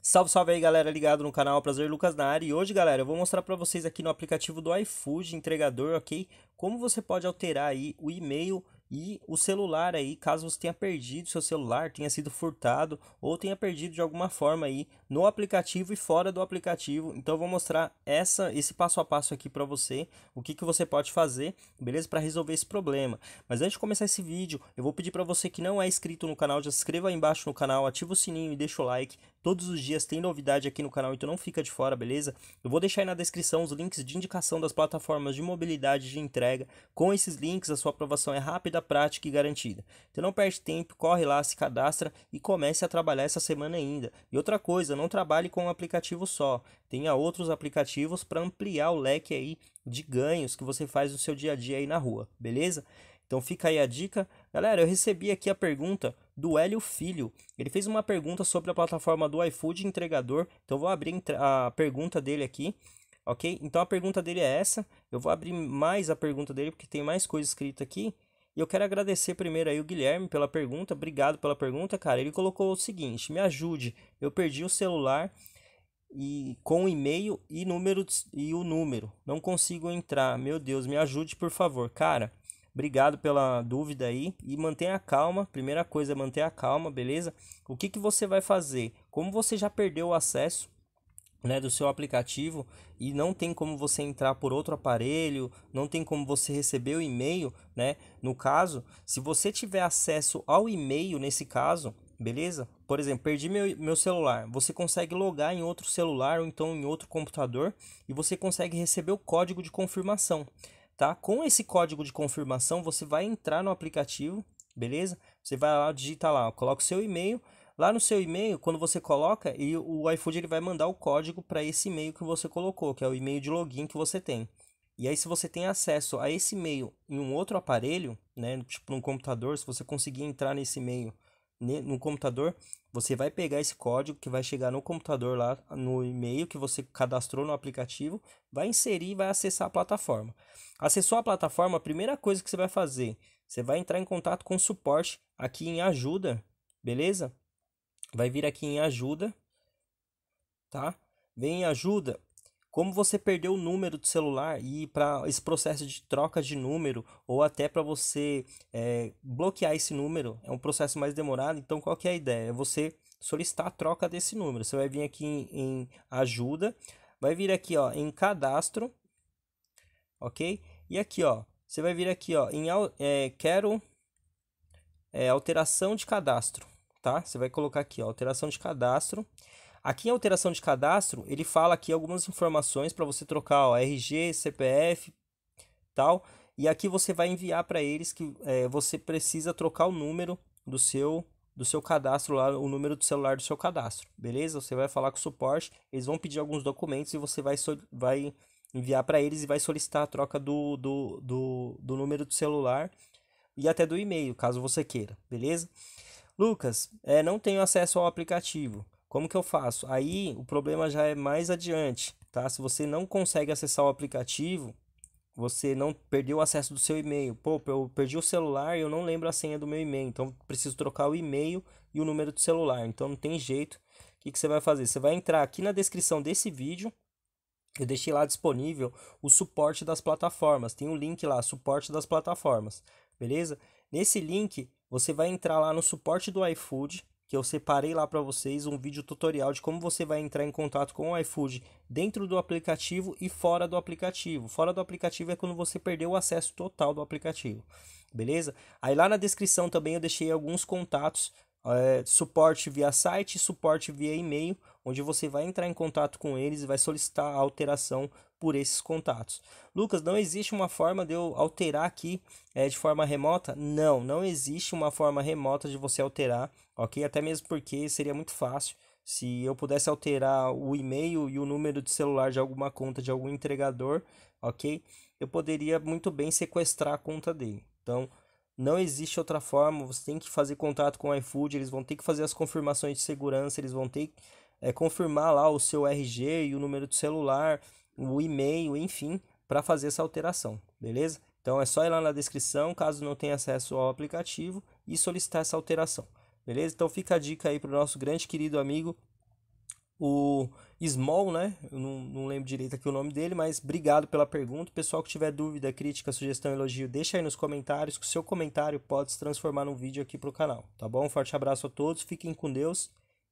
Salve, salve aí galera ligado no canal, prazer Lucas na área e hoje galera eu vou mostrar para vocês aqui no aplicativo do iFood entregador, ok? Como você pode alterar aí o e-mail e o celular aí, caso você tenha perdido seu celular, tenha sido furtado ou tenha perdido de alguma forma aí no aplicativo e fora do aplicativo. Então eu vou mostrar essa esse passo a passo aqui para você, o que, que você pode fazer, beleza, para resolver esse problema. Mas antes de começar esse vídeo, eu vou pedir para você que não é inscrito no canal, já se inscreva aí embaixo no canal, ativa o sininho e deixa o like. Todos os dias tem novidade aqui no canal, então não fica de fora, beleza? Eu vou deixar aí na descrição os links de indicação das plataformas de mobilidade de entrega. Com esses links, a sua aprovação é rápida, prática e garantida. Então não perde tempo, corre lá, se cadastra e comece a trabalhar essa semana ainda. E outra coisa, não trabalhe com um aplicativo só, tenha outros aplicativos para ampliar o leque aí de ganhos que você faz no seu dia a dia aí na rua, beleza? Então fica aí a dica. Galera, eu recebi aqui a pergunta do Hélio Filho. Ele fez uma pergunta sobre a plataforma do iFood entregador. Então vou abrir a pergunta dele aqui, ok? Então a pergunta dele é essa. Eu vou abrir mais a pergunta dele porque tem mais coisa escrita aqui. E eu quero agradecer primeiro aí o Guilherme pela pergunta. Obrigado pela pergunta, cara. Ele colocou o seguinte: me ajude, eu perdi o celular e com e-mail e número e o número. Não consigo entrar. Meu Deus, me ajude, por favor. Cara, obrigado pela dúvida aí e mantenha a calma. Primeira coisa é manter a calma, beleza? O que que você vai fazer? Como você já perdeu o acesso, né, do seu aplicativo e não tem como você entrar por outro aparelho, não tem como você receber o e-mail, né? No caso, se você tiver acesso ao e-mail nesse caso, beleza? Por exemplo, perdi meu, meu celular, você consegue logar em outro celular ou então em outro computador e você consegue receber o código de confirmação, tá? Com esse código de confirmação, você vai entrar no aplicativo, beleza? Você vai lá, digita lá, coloca o seu e-mail Lá no seu e-mail, quando você coloca, e o iFood ele vai mandar o código para esse e-mail que você colocou, que é o e-mail de login que você tem. E aí, se você tem acesso a esse e-mail em um outro aparelho, né, tipo num computador, se você conseguir entrar nesse e-mail no computador, você vai pegar esse código que vai chegar no computador lá, no e-mail que você cadastrou no aplicativo, vai inserir e vai acessar a plataforma. Acessou a plataforma, a primeira coisa que você vai fazer, você vai entrar em contato com o suporte aqui em ajuda, beleza? vai vir aqui em ajuda, tá? Vem em ajuda. Como você perdeu o número do celular e para esse processo de troca de número ou até para você é, bloquear esse número é um processo mais demorado. Então qual que é a ideia? É você solicitar a troca desse número. Você vai vir aqui em, em ajuda, vai vir aqui ó em cadastro, ok? E aqui ó você vai vir aqui ó em é, quero é, alteração de cadastro tá? Você vai colocar aqui, ó, alteração de cadastro. Aqui em alteração de cadastro, ele fala aqui algumas informações para você trocar, ó, RG, CPF, tal. E aqui você vai enviar para eles que é, você precisa trocar o número do seu do seu cadastro lá, o número do celular do seu cadastro, beleza? Você vai falar com o suporte, eles vão pedir alguns documentos e você vai, so vai enviar para eles e vai solicitar a troca do, do, do, do número do celular e até do e-mail, caso você queira, beleza? Lucas, é, não tenho acesso ao aplicativo. Como que eu faço? Aí o problema já é mais adiante, tá? Se você não consegue acessar o aplicativo, você não perdeu o acesso do seu e-mail. Pô, eu perdi o celular e eu não lembro a senha do meu e-mail. Então preciso trocar o e-mail e o número do celular. Então não tem jeito. O que, que você vai fazer? Você vai entrar aqui na descrição desse vídeo. Eu deixei lá disponível o suporte das plataformas. Tem um link lá, suporte das plataformas. Beleza? Nesse link você vai entrar lá no suporte do iFood, que eu separei lá para vocês um vídeo tutorial de como você vai entrar em contato com o iFood dentro do aplicativo e fora do aplicativo. Fora do aplicativo é quando você perdeu o acesso total do aplicativo, beleza? Aí lá na descrição também eu deixei alguns contatos, é, suporte via site, suporte via e-mail, onde você vai entrar em contato com eles e vai solicitar a alteração por esses contatos. Lucas, não existe uma forma de eu alterar aqui é, de forma remota? Não, não existe uma forma remota de você alterar, ok? Até mesmo porque seria muito fácil se eu pudesse alterar o e-mail e o número de celular de alguma conta de algum entregador, ok? Eu poderia muito bem sequestrar a conta dele. Então, não existe outra forma, você tem que fazer contato com o iFood, eles vão ter que fazer as confirmações de segurança, eles vão ter é, confirmar lá o seu RG e o número de celular, o e-mail, enfim, para fazer essa alteração, beleza? Então é só ir lá na descrição, caso não tenha acesso ao aplicativo, e solicitar essa alteração, beleza? Então fica a dica aí para o nosso grande querido amigo, o Small, né? Eu não, não lembro direito aqui o nome dele, mas obrigado pela pergunta. Pessoal que tiver dúvida, crítica, sugestão, elogio, deixa aí nos comentários, que o seu comentário pode se transformar num vídeo aqui para o canal, tá bom? Um forte abraço a todos, fiquem com Deus